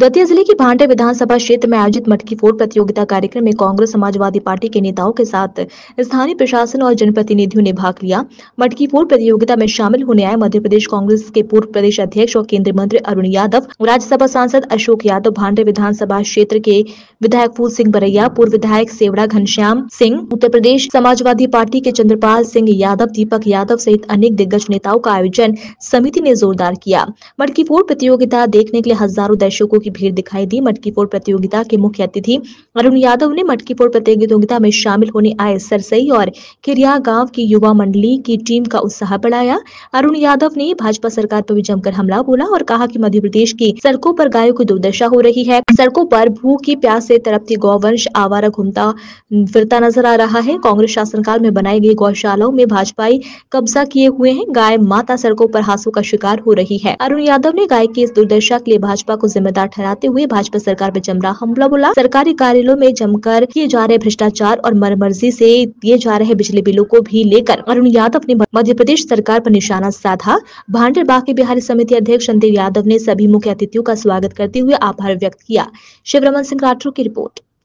दतिया जिले की भांडे विधानसभा क्षेत्र में आयोजित मटकी फोड़ प्रतियोगिता कार्यक्रम में कांग्रेस समाजवादी पार्टी के नेताओं के साथ स्थानीय प्रशासन और जनप्रतिनिधियों ने भाग लिया मटकी फोड़ प्रतियोगिता में शामिल होने आए मध्य प्रदेश कांग्रेस के पूर्व प्रदेश अध्यक्ष और केंद्रीय मंत्री अरुण यादव राज्यसभा सांसद अशोक यादव भांडे विधानसभा क्षेत्र के विधायक फूल सिंह बरैया पूर्व विधायक सेवड़ा घनश्याम सिंह उत्तर प्रदेश समाजवादी पार्टी के चंद्रपाल सिंह यादव दीपक यादव सहित अनेक दिग्गज नेताओं का आयोजन समिति ने जोरदार किया मटकी फोड़ प्रतियोगिता देखने के लिए हजारों दर्शकों की की भीड़ दिखाई दी मटकी फोड़ प्रतियोगिता के मुख्य अतिथि अरुण यादव ने मटकी फोड़ प्रतियोगिता में शामिल होने आए सरसई और किरिया गांव की युवा मंडली की टीम का उत्साह बढ़ाया अरुण यादव ने भाजपा सरकार पर भी जमकर हमला बोला और कहा की मध्य प्रदेश की सड़कों पर गायों की दुर्दशा हो रही है सड़कों पर भूख की प्यास से तरपती गौवंश आवारा घूमता फिरता नजर आ रहा है कांग्रेस शासनकाल में बनाई गई गौशालाओं में भाजपाई कब्जा किए हुए हैं गाय माता सड़कों पर हाथों का शिकार हो रही है अरुण यादव ने गाय की इस दुर्दशा के लिए भाजपा को जिम्मेदार ठहराते हुए भाजपा सरकार पर जमरा हमला बोला सरकारी कार्यालयों में जमकर किए जा रहे भ्रष्टाचार और मरमर्जी से दिए जा रहे बिजली बिलों को भी लेकर अरुण यादव ने मध्य प्रदेश सरकार पर निशाना साधा भांडर बाग के बिहारी समिति अध्यक्ष संदीप यादव ने सभी मुख्य अतिथियों का स्वागत करते हुए आभार व्यक्त किया शिवरमन सिंह राठौर की रिपोर्ट